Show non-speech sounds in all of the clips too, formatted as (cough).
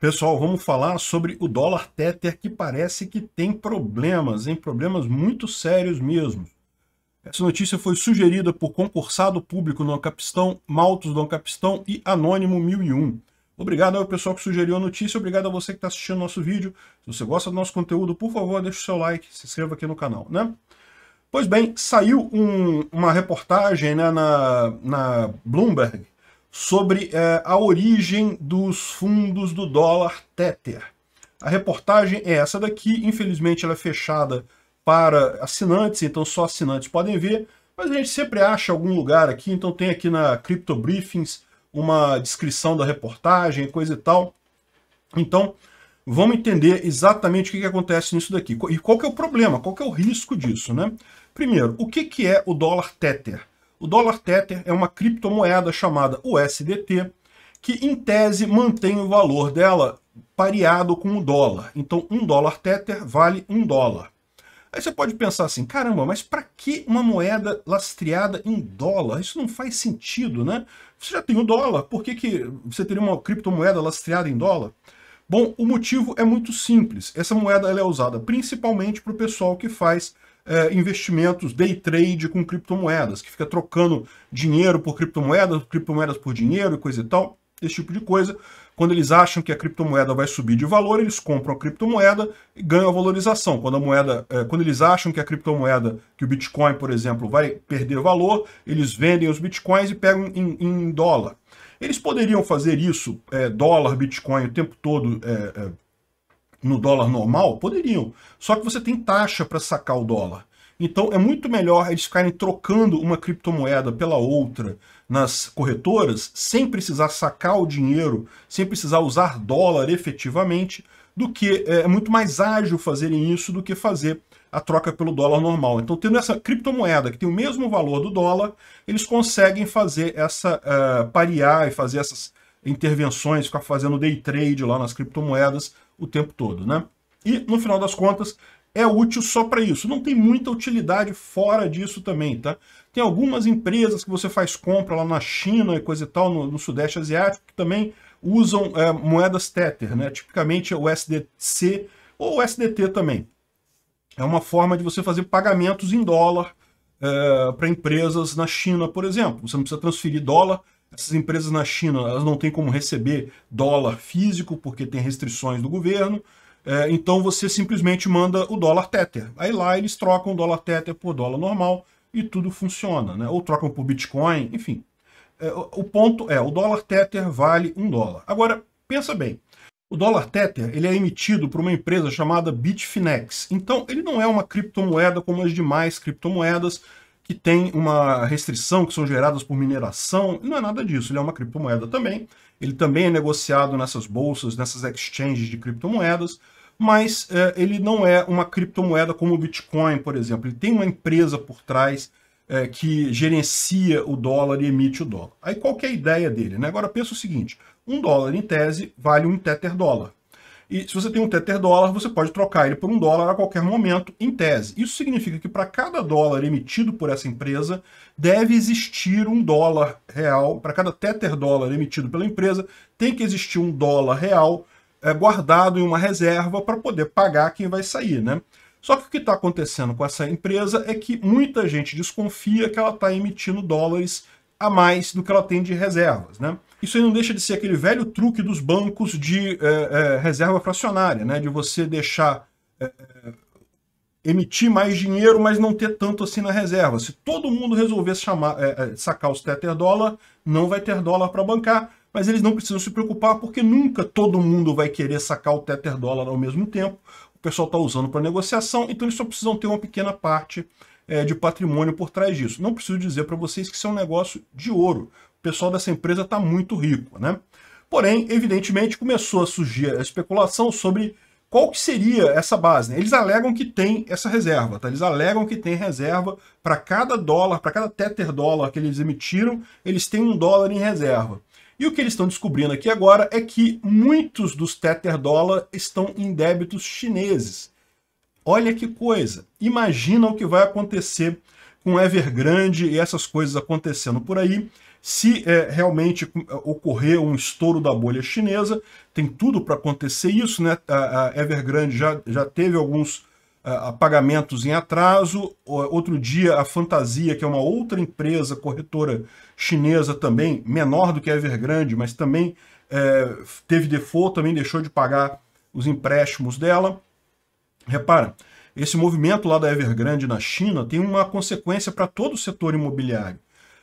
Pessoal, vamos falar sobre o dólar Tether que parece que tem problemas, em Problemas muito sérios mesmo. Essa notícia foi sugerida por concursado público no Capistão, Maltos do Capistão e Anônimo 1001. Obrigado ao pessoal que sugeriu a notícia, obrigado a você que está assistindo nosso vídeo. Se você gosta do nosso conteúdo, por favor, deixe o seu like, se inscreva aqui no canal, né? Pois bem, saiu um, uma reportagem né, na, na Bloomberg, sobre é, a origem dos fundos do dólar Tether. A reportagem é essa daqui, infelizmente ela é fechada para assinantes, então só assinantes podem ver, mas a gente sempre acha algum lugar aqui, então tem aqui na Crypto Briefings uma descrição da reportagem, coisa e tal. Então, vamos entender exatamente o que, que acontece nisso daqui. E qual que é o problema, qual que é o risco disso, né? Primeiro, o que, que é o dólar Tether? O dólar Tether é uma criptomoeda chamada USDT, que em tese mantém o valor dela pareado com o dólar. Então, um dólar Tether vale um dólar. Aí você pode pensar assim, caramba, mas para que uma moeda lastreada em dólar? Isso não faz sentido, né? Você já tem o dólar, por que, que você teria uma criptomoeda lastreada em dólar? Bom, o motivo é muito simples. Essa moeda é usada principalmente para o pessoal que faz é, investimentos day trade com criptomoedas, que fica trocando dinheiro por criptomoedas, criptomoedas por dinheiro e coisa e tal, esse tipo de coisa. Quando eles acham que a criptomoeda vai subir de valor, eles compram a criptomoeda e ganham a valorização. Quando a moeda, é, quando eles acham que a criptomoeda, que o Bitcoin, por exemplo, vai perder valor, eles vendem os bitcoins e pegam em, em dólar. Eles poderiam fazer isso, é, dólar, Bitcoin, o tempo todo é, é, no dólar normal? Poderiam. Só que você tem taxa para sacar o dólar. Então é muito melhor eles ficarem trocando uma criptomoeda pela outra nas corretoras sem precisar sacar o dinheiro, sem precisar usar dólar efetivamente, do que é, é muito mais ágil fazerem isso do que fazer a troca pelo dólar normal. Então, tendo essa criptomoeda que tem o mesmo valor do dólar, eles conseguem fazer essa uh, parear e fazer essas intervenções, ficar fazendo day trade lá nas criptomoedas o tempo todo, né? E, no final das contas, é útil só para isso. Não tem muita utilidade fora disso também, tá? Tem algumas empresas que você faz compra lá na China e coisa e tal, no, no Sudeste Asiático, que também usam é, moedas Tether, né? Tipicamente é o SDC ou o SDT também. É uma forma de você fazer pagamentos em dólar é, para empresas na China, por exemplo. Você não precisa transferir dólar, essas empresas na China elas não têm como receber dólar físico porque tem restrições do governo. É, então você simplesmente manda o dólar Tether. Aí lá eles trocam o dólar Tether por dólar normal e tudo funciona. Né? Ou trocam por Bitcoin, enfim. É, o ponto é, o dólar Tether vale um dólar. Agora, pensa bem. O dólar Tether ele é emitido por uma empresa chamada Bitfinex. Então, ele não é uma criptomoeda como as demais criptomoedas que tem uma restrição que são geradas por mineração. Não é nada disso, ele é uma criptomoeda também. Ele também é negociado nessas bolsas, nessas exchanges de criptomoedas, mas é, ele não é uma criptomoeda como o Bitcoin, por exemplo. Ele tem uma empresa por trás é, que gerencia o dólar e emite o dólar. Aí qual é a ideia dele? Né? Agora pensa o seguinte, um dólar em tese vale um tether dólar. E se você tem um Tether dólar, você pode trocar ele por um dólar a qualquer momento, em tese. Isso significa que para cada dólar emitido por essa empresa, deve existir um dólar real. Para cada Tether dólar emitido pela empresa, tem que existir um dólar real é, guardado em uma reserva para poder pagar quem vai sair, né? Só que o que está acontecendo com essa empresa é que muita gente desconfia que ela está emitindo dólares a mais do que ela tem de reservas. Né? Isso aí não deixa de ser aquele velho truque dos bancos de é, é, reserva fracionária, né? de você deixar é, emitir mais dinheiro, mas não ter tanto assim na reserva. Se todo mundo resolver chamar, sacar os tether dólar, não vai ter dólar para bancar, mas eles não precisam se preocupar porque nunca todo mundo vai querer sacar o tether dólar ao mesmo tempo. O pessoal está usando para negociação, então eles só precisam ter uma pequena parte é, de patrimônio por trás disso. Não preciso dizer para vocês que isso é um negócio de ouro. O pessoal dessa empresa está muito rico, né? Porém, evidentemente, começou a surgir a especulação sobre qual que seria essa base. Né? Eles alegam que tem essa reserva, tá? Eles alegam que tem reserva para cada dólar, para cada tether dólar que eles emitiram, eles têm um dólar em reserva. E o que eles estão descobrindo aqui agora é que muitos dos tether dólar estão em débitos chineses. Olha que coisa! Imagina o que vai acontecer com Evergrande e essas coisas acontecendo por aí. Se é, realmente é, ocorrer um estouro da bolha chinesa, tem tudo para acontecer isso, né? A, Evergrande já, já teve alguns é, apagamentos pagamentos em atraso. Outro dia, a Fantasia, que é uma outra empresa corretora chinesa também, menor do que a Evergrande, mas também é, teve default, também deixou de pagar os empréstimos dela. Repara, esse movimento lá da Evergrande na China tem uma consequência para todo o setor imobiliário.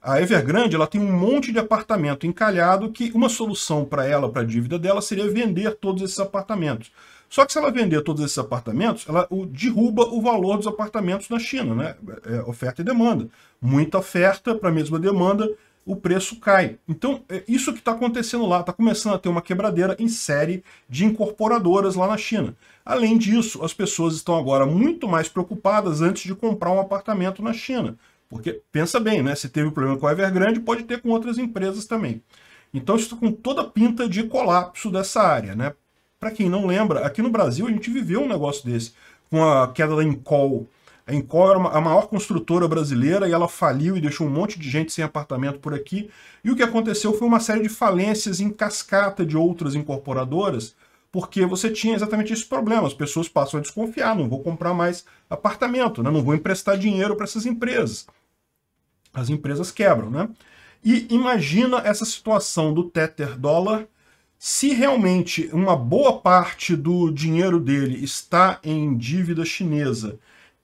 A Evergrande ela tem um monte de apartamento encalhado que uma solução para ela, para a dívida dela, seria vender todos esses apartamentos. Só que se ela vender todos esses apartamentos, ela derruba o valor dos apartamentos na China, né? É, é oferta e demanda. Muita oferta para a mesma demanda, o preço cai. Então, é isso que está acontecendo lá, está começando a ter uma quebradeira em série de incorporadoras lá na China. Além disso, as pessoas estão agora muito mais preocupadas antes de comprar um apartamento na China. Porque, pensa bem, né? se teve um problema com a Evergrande, pode ter com outras empresas também. Então, isso está com toda pinta de colapso dessa área. Né? Para quem não lembra, aqui no Brasil a gente viveu um negócio desse, com a queda da Incol, a é Encore era a maior construtora brasileira e ela faliu e deixou um monte de gente sem apartamento por aqui. E o que aconteceu foi uma série de falências em cascata de outras incorporadoras, porque você tinha exatamente esse problema. As pessoas passam a desconfiar, não vou comprar mais apartamento, né? não vou emprestar dinheiro para essas empresas. As empresas quebram, né? E imagina essa situação do Tether dólar se realmente uma boa parte do dinheiro dele está em dívida chinesa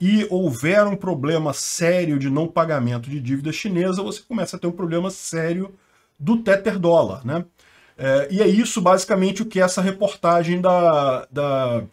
e houver um problema sério de não pagamento de dívida chinesa, você começa a ter um problema sério do tether dólar, né? É, e é isso basicamente o que essa reportagem da, da,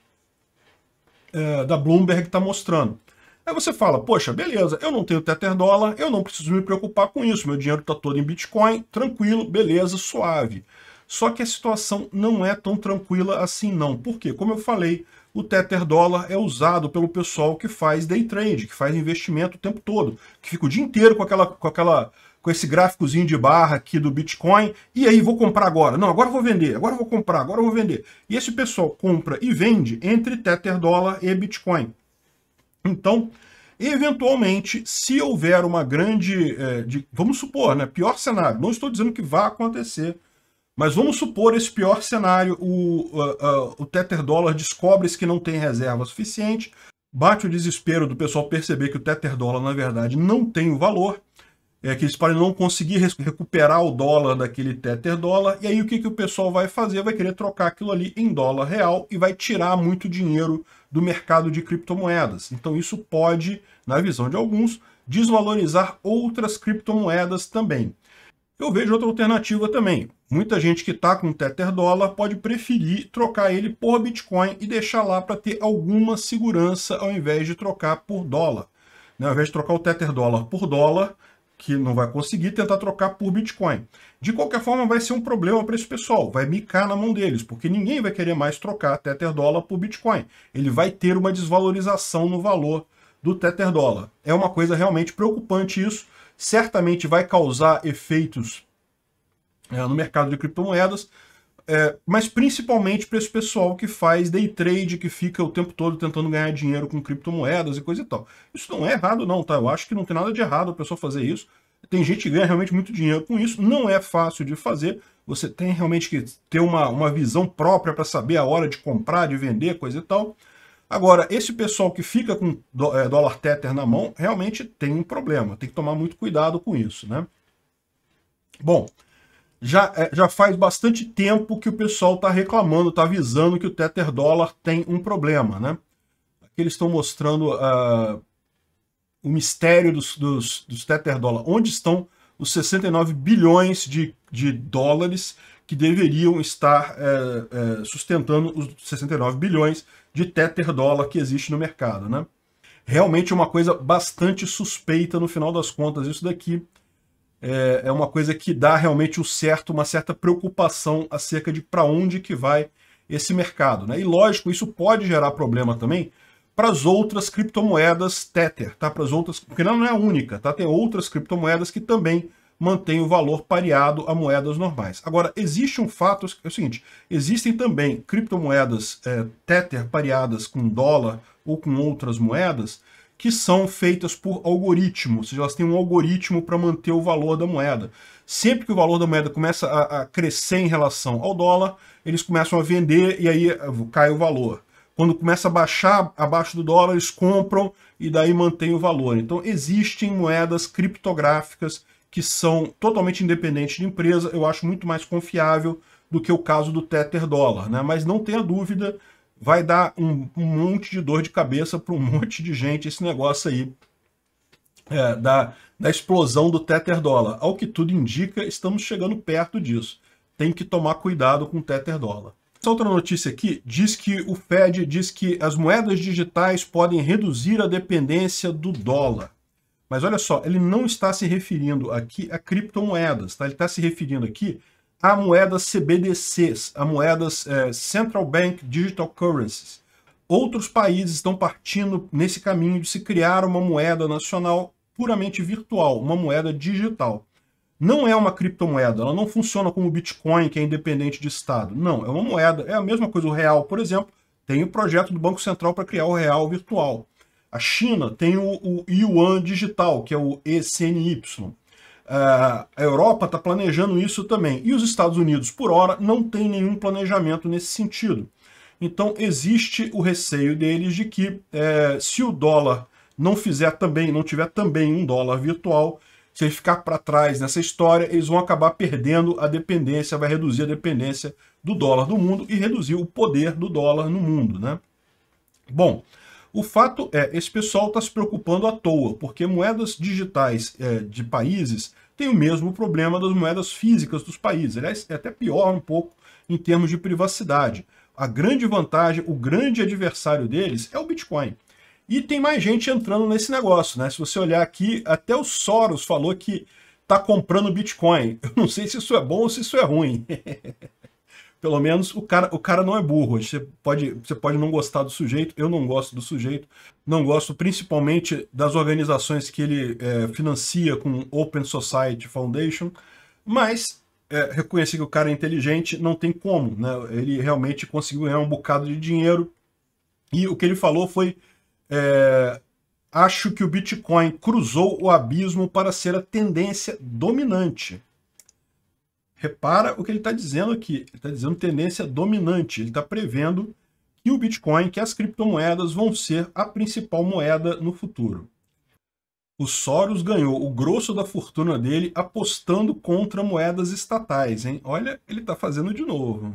é, da Bloomberg está mostrando. Aí você fala, poxa, beleza, eu não tenho Tether dólar, eu não preciso me preocupar com isso, meu dinheiro está todo em Bitcoin, tranquilo, beleza, suave. Só que a situação não é tão tranquila assim não. Por quê? Como eu falei, o Tether dólar é usado pelo pessoal que faz day trade, que faz investimento o tempo todo, que fica o dia inteiro com aquela com aquela com esse gráficozinho de barra aqui do Bitcoin, e aí vou comprar agora. Não, agora vou vender, agora vou comprar, agora vou vender. E esse pessoal compra e vende entre Tether dólar e Bitcoin. Então, eventualmente, se houver uma grande, é, de, vamos supor, né, pior cenário, não estou dizendo que vá acontecer, mas vamos supor esse pior cenário: o, uh, uh, o Tether Dollar descobre que não tem reserva suficiente, bate o desespero do pessoal perceber que o Tether Dollar, na verdade, não tem o valor, é, que eles podem não conseguir recuperar o dólar daquele Tether Dollar, e aí o que, que o pessoal vai fazer? Vai querer trocar aquilo ali em dólar real e vai tirar muito dinheiro do mercado de criptomoedas. Então isso pode, na visão de alguns, desvalorizar outras criptomoedas também. Eu vejo outra alternativa também. Muita gente que está com Tether dólar pode preferir trocar ele por Bitcoin e deixar lá para ter alguma segurança ao invés de trocar por dólar. Né? Ao invés de trocar o Tether dólar por dólar, que não vai conseguir tentar trocar por Bitcoin. De qualquer forma, vai ser um problema para esse pessoal, vai micar na mão deles, porque ninguém vai querer mais trocar Tether dólar por Bitcoin. Ele vai ter uma desvalorização no valor do Tether dólar. É uma coisa realmente preocupante isso, certamente vai causar efeitos é, no mercado de criptomoedas, é, mas principalmente para esse pessoal que faz day trade, que fica o tempo todo tentando ganhar dinheiro com criptomoedas e coisa e tal. Isso não é errado, não, tá? Eu acho que não tem nada de errado a pessoa fazer isso. Tem gente que ganha realmente muito dinheiro com isso, não é fácil de fazer. Você tem realmente que ter uma, uma visão própria para saber a hora de comprar, de vender, coisa e tal. Agora, esse pessoal que fica com é, dólar Tether na mão realmente tem um problema, tem que tomar muito cuidado com isso, né? Bom, já, é, já faz bastante tempo que o pessoal está reclamando, está avisando que o Tether dólar tem um problema, né? Aqui eles estão mostrando uh, o mistério dos, dos, dos Tether dólar. Onde estão os 69 bilhões de, de dólares que deveriam estar é, é, sustentando os 69 bilhões de tether dólar que existe no mercado. Né? Realmente é uma coisa bastante suspeita no final das contas. Isso daqui é, é uma coisa que dá realmente um certo, uma certa preocupação acerca de para onde que vai esse mercado. Né? E lógico, isso pode gerar problema também para as outras criptomoedas Tether, tá? Para as outras, porque não é a única, tá? Tem outras criptomoedas que também mantém o valor pareado a moedas normais. Agora, existe um fato, é o seguinte, existem também criptomoedas é, Tether pareadas com dólar ou com outras moedas que são feitas por algoritmo, ou seja, elas têm um algoritmo para manter o valor da moeda. Sempre que o valor da moeda começa a, a crescer em relação ao dólar, eles começam a vender e aí eh, cai o valor quando começa a baixar abaixo do dólar, eles compram e daí mantém o valor. Então existem moedas criptográficas que são totalmente independentes de empresa, eu acho muito mais confiável do que o caso do Tether dólar, né? Mas não tenha dúvida, vai dar um, um monte de dor de cabeça para um (laughs) monte de gente esse negócio aí é, da, da explosão do Tether dólar. Ao que tudo indica, estamos chegando perto disso. Tem que tomar cuidado com o Tether dólar. Essa outra notícia aqui diz que o Fed diz que as moedas digitais podem reduzir a dependência do dólar. Mas olha só, ele não está se referindo aqui a criptomoedas, tá? Ele está se referindo aqui a moedas CBDCs, a moedas é, Central Bank Digital Currencies. Outros países estão partindo nesse caminho de se criar uma moeda nacional puramente virtual, uma moeda digital. Não é uma criptomoeda, ela não funciona como o Bitcoin, que é independente de Estado. Não, é uma moeda, é a mesma coisa. O real, por exemplo, tem o projeto do Banco Central para criar o real virtual. A China tem o, o Yuan Digital, que é o ECNY. Uh, é, a Europa está planejando isso também. E os Estados Unidos, por hora, não tem nenhum planejamento nesse sentido. Então, existe o receio deles de que, é, se o dólar não fizer também, não tiver também um dólar virtual, se ele ficar para trás nessa história, eles vão acabar perdendo a dependência, vai reduzir a dependência do dólar do mundo e reduzir o poder do dólar no mundo. Né? Bom, o fato é, esse pessoal está se preocupando à toa, porque moedas digitais é, de países têm o mesmo problema das moedas físicas dos países. Aliás, é até pior um pouco em termos de privacidade. A grande vantagem, o grande adversário deles é o Bitcoin. E tem mais gente entrando nesse negócio, né? Se você olhar aqui, até o Soros falou que está comprando Bitcoin. Eu não sei se isso é bom ou se isso é ruim. (laughs) pelo menos o cara, o cara não é burro. Você pode, você pode não gostar do sujeito, eu não gosto do sujeito, não gosto principalmente das organizações que ele é, financia com Open Society Foundation, mas é, reconhecer que o cara é inteligente não tem como, né? Ele realmente conseguiu ganhar um bocado de dinheiro e o que ele falou foi é, acho que o Bitcoin cruzou o abismo para ser a tendência dominante. Repara o que ele está dizendo aqui. Ele está dizendo tendência dominante. Ele está prevendo que o Bitcoin, que as criptomoedas vão ser a principal moeda no futuro. O Soros ganhou o grosso da fortuna dele apostando contra moedas estatais, hein? Olha, ele está fazendo de novo.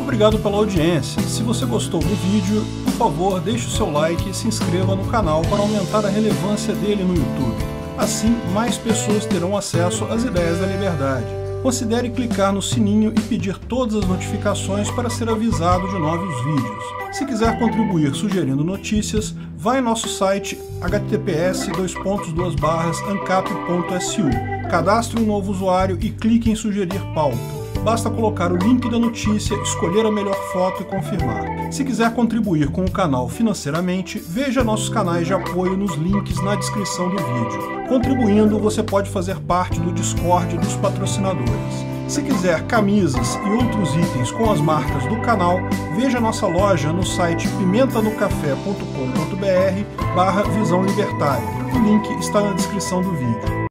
Obrigado pela audiência. Se você gostou do vídeo, por favor, deixe o seu like e se inscreva no canal para aumentar a relevância dele no YouTube. Assim, mais pessoas terão acesso às ideias da liberdade. Considere clicar no sininho e pedir todas as notificações para ser avisado de novos vídeos. Se quiser contribuir sugerindo notícias, vá em nosso site https://ancap.su. Cadastre um novo usuário e clique em sugerir pauta basta colocar o link da notícia, escolher a melhor foto e confirmar. Se quiser contribuir com o canal financeiramente, veja nossos canais de apoio nos links na descrição do vídeo. Contribuindo, você pode fazer parte do Discord dos patrocinadores. Se quiser camisas e outros itens com as marcas do canal, veja nossa loja no site pimentanocafé.com.br barra Visão Libertária. O link está na descrição do vídeo.